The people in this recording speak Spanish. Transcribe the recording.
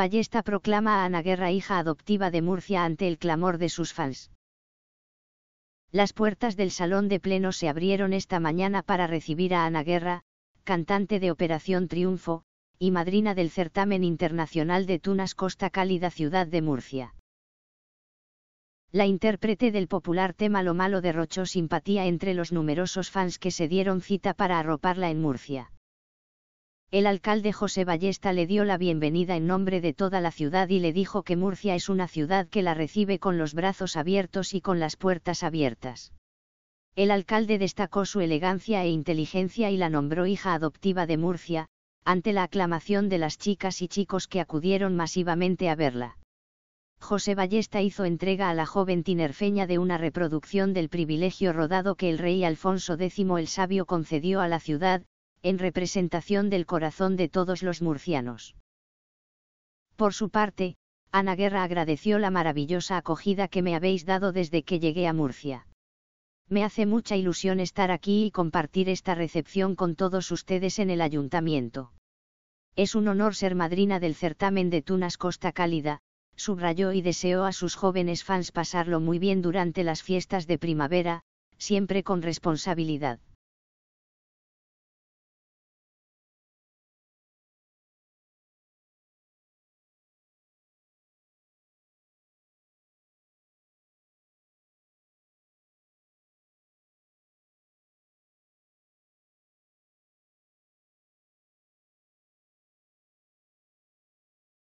Ballesta proclama a Ana Guerra hija adoptiva de Murcia ante el clamor de sus fans. Las puertas del salón de pleno se abrieron esta mañana para recibir a Ana Guerra, cantante de Operación Triunfo, y madrina del certamen internacional de Tunas Costa Cálida Ciudad de Murcia. La intérprete del popular tema Lo Malo derrochó simpatía entre los numerosos fans que se dieron cita para arroparla en Murcia el alcalde José Ballesta le dio la bienvenida en nombre de toda la ciudad y le dijo que Murcia es una ciudad que la recibe con los brazos abiertos y con las puertas abiertas. El alcalde destacó su elegancia e inteligencia y la nombró hija adoptiva de Murcia, ante la aclamación de las chicas y chicos que acudieron masivamente a verla. José Ballesta hizo entrega a la joven tinerfeña de una reproducción del privilegio rodado que el rey Alfonso X el Sabio concedió a la ciudad, en representación del corazón de todos los murcianos. Por su parte, Ana Guerra agradeció la maravillosa acogida que me habéis dado desde que llegué a Murcia. Me hace mucha ilusión estar aquí y compartir esta recepción con todos ustedes en el ayuntamiento. Es un honor ser madrina del certamen de Tunas Costa Cálida, subrayó y deseó a sus jóvenes fans pasarlo muy bien durante las fiestas de primavera, siempre con responsabilidad.